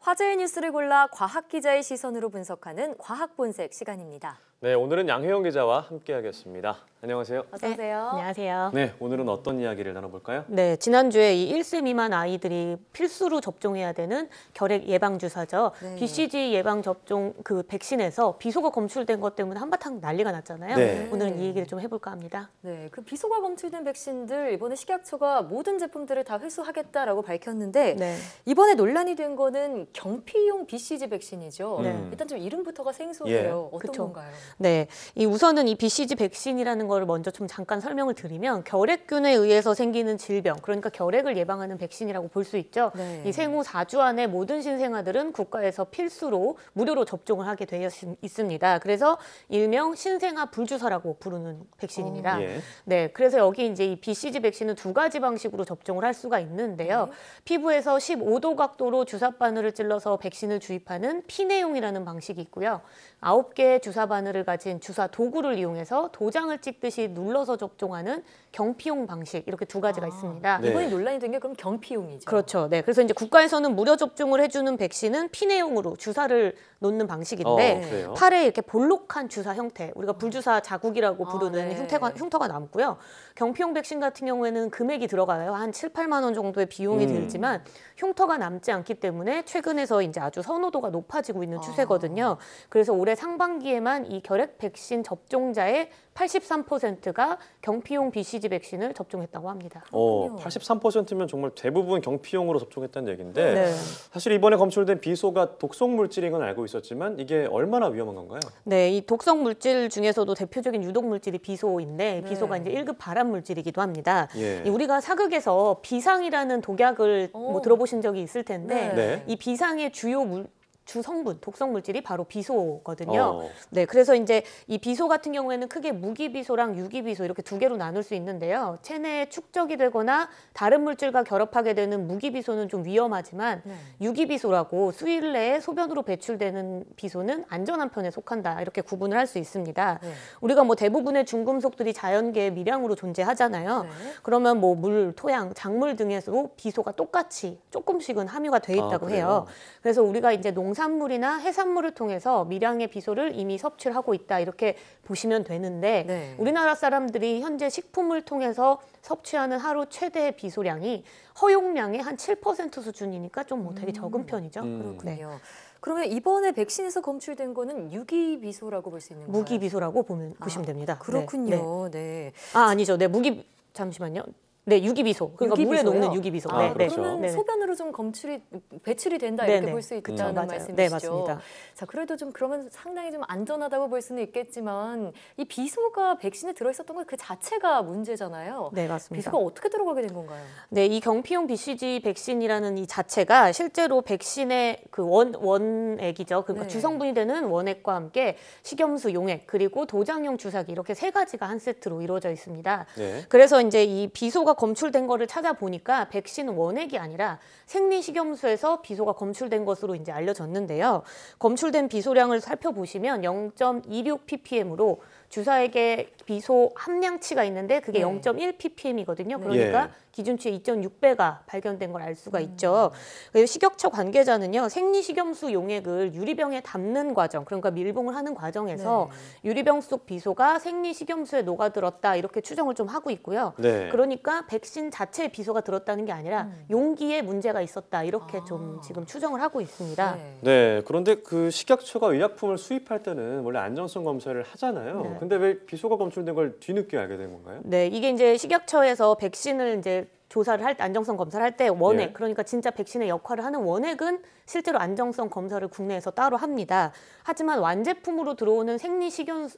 화제의 뉴스를 골라 과학 기자의 시선으로 분석하는 과학 본색 시간입니다. 네, 오늘은 양혜영 기자와 함께하겠습니다. 안녕하세요. 어서 오세요. 네, 안녕하세요. 네, 오늘은 어떤 이야기를 나눠볼까요? 네, 지난주에 이 1세 미만 아이들이 필수로 접종해야 되는 결핵 예방주사죠. 네. BCG 예방접종 그 백신에서 비소가 검출된 것 때문에 한바탕 난리가 났잖아요. 네. 오늘은 이 얘기를 좀 해볼까 합니다. 네, 그 비소가 검출된 백신들 이번에 식약처가 모든 제품들을 다 회수하겠다라고 밝혔는데 네. 이번에 논란이 된 거는 경피용 BCG 백신이죠. 네. 일단 좀 이름부터가 생소해요. 예. 어떤 그쵸. 건가요? 네. 이 우선은 이 BCG 백신이라는 거를 먼저 좀 잠깐 설명을 드리면 결핵균에 의해서 생기는 질병, 그러니까 결핵을 예방하는 백신이라고 볼 수 있죠. 네. 이 생후 4주 안에 모든 신생아들은 국가에서 필수로 무료로 접종을 하게 되어 있습니다. 그래서 일명 신생아 불주사라고 부르는 백신입니다. 어, 예. 네. 그래서 여기 이제 이 BCG 백신은 두 가지 방식으로 접종을 할 수가 있는데요. 네. 피부에서 15도 각도로 주사 바늘을 찔러서 백신을 주입하는 피내용이라는 방식이 있고요. 9개의 주사 바늘을 기능들을 가진 주사 도구를 이용해서 도장을 찍듯이 눌러서 접종하는 경피용 방식 이렇게 두 가지가 아, 있습니다. 네. 이번에 논란이 된 게 그럼 경피용이죠. 그렇죠. 네. 그래서 이제 국가에서는 무료 접종을 해주는 백신은 피내용으로 주사를 놓는 방식인데 어, 팔에 이렇게 볼록한 주사 형태 우리가 불주사 자국이라고 아, 부르는 아, 네. 흉태가, 흉터가 남고요. 경피용 백신 같은 경우에는 금액이 들어가요. 한 7, 8만 원 정도의 비용이 음. 들지만 흉터가 남지 않기 때문에 최근에서 이제 아주 선호도가 높아지고 있는 아. 추세거든요. 아. 그래서 올해 상반기에만 이 결핵 백신 접종자의 83%가 경피용 BCG 백신을 접종했다고 합니다. 어, 83%면 정말 대부분 경피용으로 접종했다는 얘기인데 네. 사실 이번에 검출된 비소가 독성 물질인 건 알고 있었지만 이게 얼마나 위험한 건가요? 네, 이 독성 물질 중에서도 대표적인 유독 물질이 비소인데 네. 비소가 이제 1급 발암 물질이기도 합니다. 예. 우리가 사극에서 비상이라는 독약을 뭐 들어보신 적이 있을 텐데 네. 네. 이 비상의 주요 물, 주성분, 독성 물질이 바로 비소거든요. 어. 네, 그래서 이제 이 비소 같은 경우에는 크게 무기비소랑 유기비소 이렇게 두 개로 나눌 수 있는데요. 체내에 축적이 되거나 다른 물질과 결합하게 되는 무기비소는 좀 위험하지만 네. 유기비소라고 수일 내에 소변으로 배출되는 비소는 안전한 편에 속한다. 이렇게 구분을 할 수 있습니다. 네. 우리가 뭐 대부분의 중금속들이 자연계의 미량으로 존재하잖아요. 네. 그러면 뭐 물, 토양, 작물 등에서 도 비소가 똑같이 조금씩은 함유가 돼 아, 있다고 아, 해요. 그래서 우리가 이제 농 농산물이나 해산물을 통해서 미량의 비소를 이미 섭취를 하고 있다 이렇게 보시면 되는데 네. 우리나라 사람들이 현재 식품을 통해서 섭취하는 하루 최대 비소량이 허용량의 한 7% 수준이니까 좀 뭐 되게 적은 음. 편이죠. 음. 그렇군요. 네. 그러면 이번에 백신에서 검출된 거는 유기 비소라고 볼 수 있는 거예요? 무기 비소라고 보면 아, 보시면 됩니다. 네. 그렇군요. 네. 네. 아 아니죠. 네 무기 잠시만요. 네, 유기비소. 그러니까 유기비소요? 물에 녹는 유기비소. 아, 네, 그렇죠. 그러면 네, 네. 소변으로 좀 검출이 배출이 된다 이렇게 볼 수 있다는 그쵸, 말씀이시죠. 네, 맞습니다. 자, 그래도 좀 그러면 상당히 좀 안전하다고 볼 수는 있겠지만 이 비소가 백신에 들어 있었던 건 그 자체가 문제잖아요. 네, 맞습니다. 비소가 어떻게 들어가게 된 건가요? 네, 이 경피용 BCG 백신이라는 이 자체가 실제로 백신의 그원 원액이죠. 그러니까 네. 주성분이 되는 원액과 함께 식염수 용액 그리고 도장용 주사기 이렇게 세 가지가 한 세트로 이루어져 있습니다. 그래서 이제 이 비소가 검출된 거를 찾아보니까 백신 원액이 아니라 생리식염수에서 비소가 검출된 것으로 이제 알려졌는데요. 검출된 비소량을 살펴보시면 0.26ppm으로 주사액의 비소 함량치가 있는데 그게 네. 0.1ppm이거든요. 그러니까 네. 기준치의 2.6배가 발견된 걸 알 수가 음. 있죠. 그리고 식약처 관계자는요. 생리식염수 용액을 유리병에 담는 과정, 그러니까 밀봉을 하는 과정에서 네. 유리병 속 비소가 생리식염수에 녹아들었다 이렇게 추정을 좀 하고 있고요. 네. 그러니까 백신 자체에 비소가 들었다는 게 아니라 음. 용기에 문제가 있었다 이렇게 아. 좀 지금 추정을 하고 있습니다. 네. 네 그런데 그 식약처가 의약품을 수입할 때는 원래 안정성 검사를 하잖아요. 근데 왜 비소가 검출된 걸 뒤늦게 알게 된 건가요? 네, 이게 이제 식약처에서 백신을 이제 조사를 할 때, 안정성 검사를 할 때 원액, 예. 그러니까 진짜 백신의 역할을 하는 원액은 실제로 안정성 검사를 국내에서 따로 합니다. 하지만 완제품으로 들어오는 생리식염,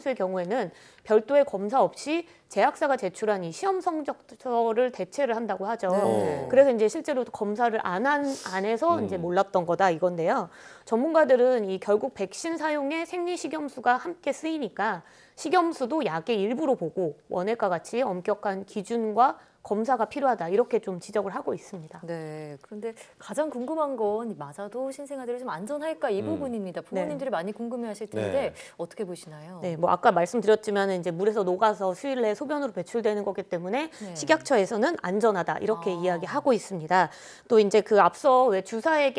수의 경우에는 별도의 검사 없이 제약사가 제출한 이 시험 성적서를 대체를 한다고 하죠. 네. 어. 그래서 이제 실제로 검사를 안 한, 안 해서 음. 이제 몰랐던 거다 이건데요. 전문가들은 이 결국 백신 사용에 생리식염수가 함께 쓰이니까 식염수도 약의 일부로 보고 원액과 같이 엄격한 기준과 검사가 필요하다 이렇게 좀 지적을 하고 있습니다. 네. 그런데 가장 궁금한 건 맞아도 신생아들이 좀 안전할까 이 음. 부분입니다. 네. 부모님들이 네. 많이 궁금해하실 텐데 네. 어떻게 보시나요? 네. 뭐 아까 말씀드렸지만 이제 물에서 녹아서 수일 내에 소변으로 배출되는 거기 때문에 네. 식약처에서는 안전하다 이렇게 아. 이야기하고 있습니다. 또 이제 그 앞서 왜주사에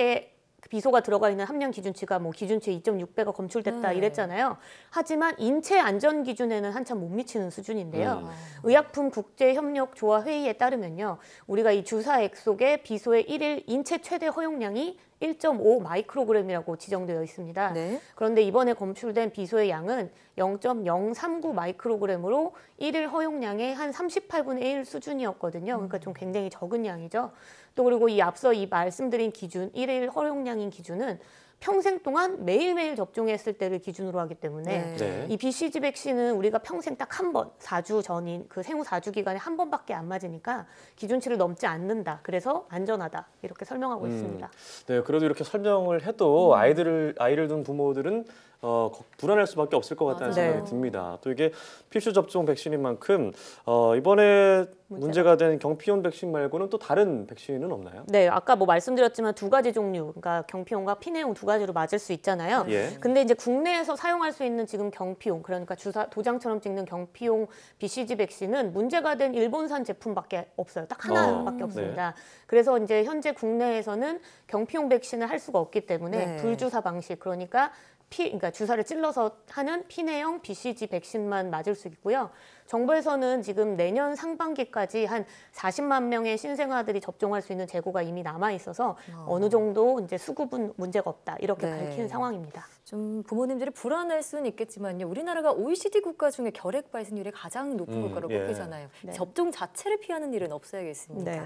그 비소가 들어가 있는 함량 기준치가 뭐 기준치 2.6배가 검출됐다 네. 이랬잖아요. 하지만 인체 안전 기준에는 한참 못 미치는 수준인데요. 음. 의약품 국제협력조화 회의에 따르면요. 우리가 이 주사액 속에 비소의 1일 인체 최대 허용량이 1.5 마이크로그램이라고 지정되어 있습니다. 네. 그런데 이번에 검출된 비소의 양은 0.039 마이크로그램으로 일일 허용량의 한 38분의 1 수준이었거든요. 음. 그러니까 좀 굉장히 적은 양이죠. 또 그리고 이 앞서 이 말씀드린 기준 일일 허용량인 기준은 평생 동안 매일매일 접종했을 때를 기준으로 하기 때문에 네. 네. 이 BCG 백신은 우리가 평생 딱 한 번, 4주 전인 그 생후 4주 기간에 한 번밖에 안 맞으니까 기준치를 넘지 않는다. 그래서 안전하다. 이렇게 설명하고 음. 있습니다. 네, 그래도 이렇게 설명을 해도 음. 아이들을 아이를 둔 부모들은 어, 불안할 수밖에 없을 것 같다는 맞아요. 생각이 네. 듭니다. 또 이게 필수 접종 백신인 만큼 어, 이번에 문제가, 된 경피온 백신 말고는 또 다른 백신은 없나요? 네, 아까 뭐 말씀드렸지만 두 가지 종류, 그러니까 경피온과 피네온 두 가지로 맞을 수 있잖아요. 예. 근데 이제 국내에서 사용할 수 있는 지금 경피온, 그러니까 주사 도장처럼 찍는 경피온 BCG 백신은 문제가 된 일본산 제품밖에 없어요. 딱 하나밖에 어, 없습니다. 네. 그래서 이제 현재 국내에서는 경피온 백신을 할 수가 없기 때문에 네. 불주사 방식, 그러니까 피, 그러니까 주사를 찔러서 하는 피내형 BCG 백신만 맞을 수 있고요. 정부에서는 지금 내년 상반기까지 한 40만 명의 신생아들이 접종할 수 있는 재고가 이미 남아 있어서 아. 어. 느 정도 이제 수급은 문제가 없다 이렇게 네. 밝힌 상황입니다. 좀 부모님들이 불안할 수는 있겠지만요. 우리나라가 OECD 국가 중에 결핵 발생률이 가장 높은 음, 국가로 꼽히잖아요. 예. 네. 접종 자체를 피하는 일은 없어야겠습니다. 네.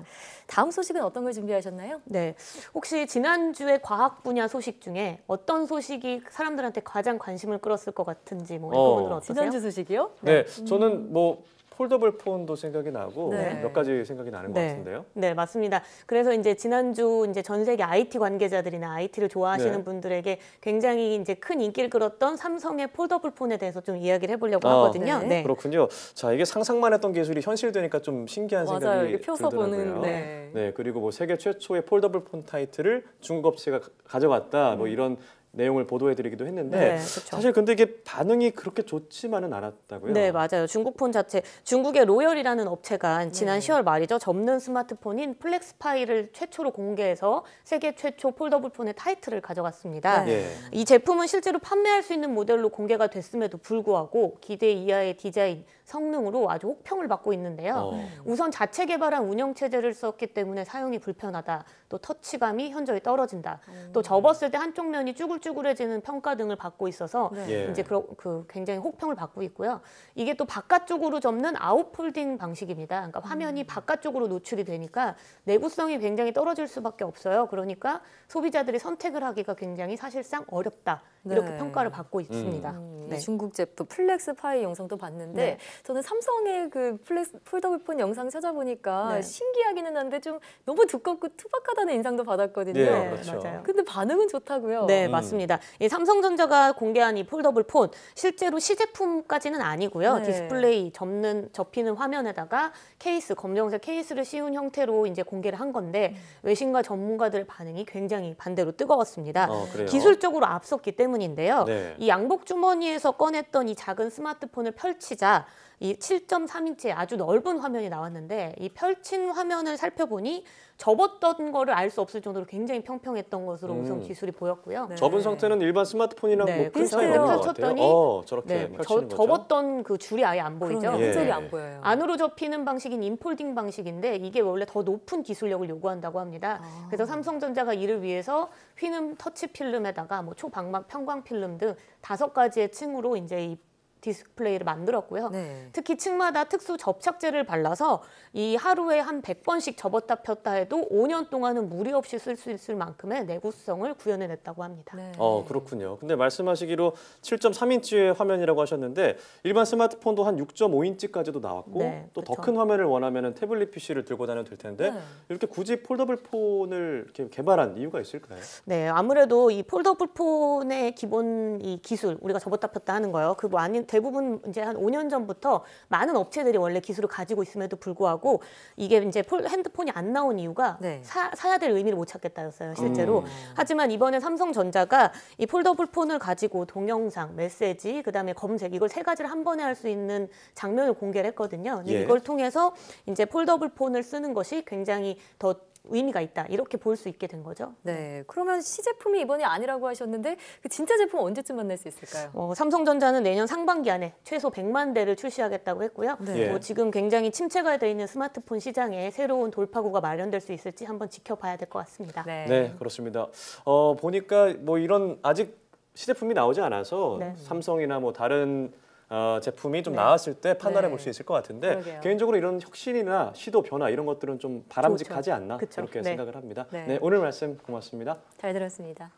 다음 소식은 어떤 걸 준비하셨나요? 네. 혹시 지난주에 과학 분야 소식 중에 어떤 소식이 사람들한테 가장 관심을 끌었을 것 같은지 뭐 어. 분은 어떠세요? 지난주 소식이요? 네. 네. 저는 뭐 폴더블 폰도 생각이 나고 네. 몇 가지 생각이 나는 것 네. 같은데요. 네, 맞습니다. 그래서 이제 지난주 이제 전 세계 IT 관계자들이나 IT를 좋아하시는 네. 분들에게 굉장히 이제 큰 인기를 끌었던 삼성의 폴더블 폰에 대해서 좀 이야기를 해보려고 아, 하거든요. 네. 네. 그렇군요. 자, 이게 상상만 했던 기술이 현실되니까 좀 신기한 맞아요. 생각이 들더라고요. 네. 네. 그리고 뭐 세계 최초의 폴더블 폰 타이틀을 중국 업체가 가져갔다. 뭐 음. 뭐 이런 내용을 보도해드리기도 했는데 네, 사실 근데 이게 반응이 그렇게 좋지만은 않았다고요? 네 맞아요. 중국폰 자체 중국의 로열이라는 업체가 지난 네. 10월 말이죠 접는 스마트폰인 플렉스파이를 최초로 공개해서 세계 최초 폴더블폰의 타이틀을 가져갔습니다. 네. 예. 이 제품은 실제로 판매할 수 있는 모델로 공개가 됐음에도 불구하고 기대 이하의 디자인 성능으로 아주 혹평을 받고 있는데요. 어. 우선 자체 개발한 운영 체제를 썼기 때문에 사용이 불편하다. 또 터치감이 현저히 떨어진다. 음. 또 접었을 때 한쪽 면이 쭈글 쭈글쭈글지는 평가 등을 받고 있어서 네. 예. 이제 그, 그 굉장히 혹평을 받고 있고요. 이게 또 바깥쪽으로 접는 아웃폴딩 방식입니다. 그러니까 화면이 음. 바깥쪽으로 노출이 되니까 내구성이 굉장히 떨어질 수밖에 없어요. 그러니까 소비자들이 선택을 하기가 굉장히 사실상 어렵다 이렇게 네. 평가를 받고 음. 있습니다. 음, 네. 중국 제품 플렉스 파이 영상도 봤는데 네. 저는 삼성의 그 플렉스 폴더폰 영상 찾아보니까 네. 신기하기는 한데 좀 너무 두껍고 투박하다는 인상도 받았거든요. 네, 네 그렇죠. 맞아요. 근데 반응은 좋다고요. 네, 맞습니다. 음. 맞습니다. 이 삼성전자가 공개한 이 폴더블 폰 실제로 시제품까지는 아니고요. 네. 디스플레이 접는 접히는 화면에다가 케이스 검정색 케이스를 씌운 형태로 이제 공개를 한 건데 음. 외신과 전문가들의 반응이 굉장히 반대로 뜨거웠습니다. 어, 기술적으로 앞섰기 때문인데요. 네. 이 양복 주머니에서 꺼냈던 이 작은 스마트폰을 펼치자 이 7.3인치의 아주 넓은 화면이 나왔는데 이 펼친 화면을 살펴보니 접었던 거를 알 수 없을 정도로 굉장히 평평했던 것으로 우선 음. 기술이 보였고요. 네. 접은 네. 상태는 일반 스마트폰이랑 네, 뭐 큰차이 없는 것 같아요. 어, 저렇게 네, 저, 접었던 그 줄이 아예 안 보이죠. 예. 줄이 안 보여요. 안으로 접히는 방식인 인폴딩 방식인데 이게 원래 더 높은 기술력을 요구한다고 합니다. 아. 그래서 삼성전자가 이를 위해서 휘는 터치 필름에다가 뭐 초방막 편광 필름 등 다섯 가지의 층으로 이제 이 디스플레이를 만들었고요. 네. 특히 층마다 특수 접착제를 발라서 이 하루에 한 100번씩 접었다 폈다 해도 5년 동안은 무리 없이 쓸 수 있을 만큼의 내구성을 구현해냈다고 합니다. 네. 어 그렇군요. 근데 말씀하시기로 7.3인치의 화면이라고 하셨는데 일반 스마트폰도 한 6.5인치까지도 나왔고 네, 또더 큰 화면을 원하면 태블릿 PC를 들고 다녀도 될 텐데 네. 이렇게 굳이 폴더블 폰을 개발한 이유가 있을까요? 네, 아무래도 이 폴더블 폰의 기본 이 기술 우리가 접었다 폈다 하는 거요. 그뭐 아 대부분 이제 한 5년 전부터 많은 업체들이 원래 기술을 가지고 있음에도 불구하고 이게 이제 핸드폰이 안 나온 이유가 네. 사, 사야 될 의미를 못 찾겠다였어요 실제로. 음. 하지만 이번에 삼성전자가 이 폴더블 폰을 가지고 동영상, 메시지, 그다음에 검색 이걸 세 가지를 한 번에 할 수 있는 장면을 공개를 했거든요. 근데 예. 이걸 통해서 이제 폴더블 폰을 쓰는 것이 굉장히 더 의미가 있다 이렇게 볼 수 있게 된 거죠. 네, 그러면 시제품이 이번이 아니라고 하셨는데 그 진짜 제품 언제쯤 만날 수 있을까요? 어, 삼성전자는 내년 상반기 안에 최소 100만 대를 출시하겠다고 했고요. 네. 예. 뭐 지금 굉장히 침체가 되어 있는 스마트폰 시장에 새로운 돌파구가 마련될 수 있을지 한번 지켜봐야 될 것 같습니다. 네. 네, 그렇습니다. 어, 보니까 뭐 이런 아직 시제품이 나오지 않아서 네. 삼성이나 뭐 다른 어, 제품이 좀 네. 나왔을 때 판단해 볼수 네. 있을 것 같은데 그러게요. 개인적으로 이런 혁신이나 시도 변화 이런 것들은 좀 바람직하지 않나 그렇게 네. 생각을 합니다. 네. 네. 오늘 말씀 고맙습니다. 잘 들었습니다.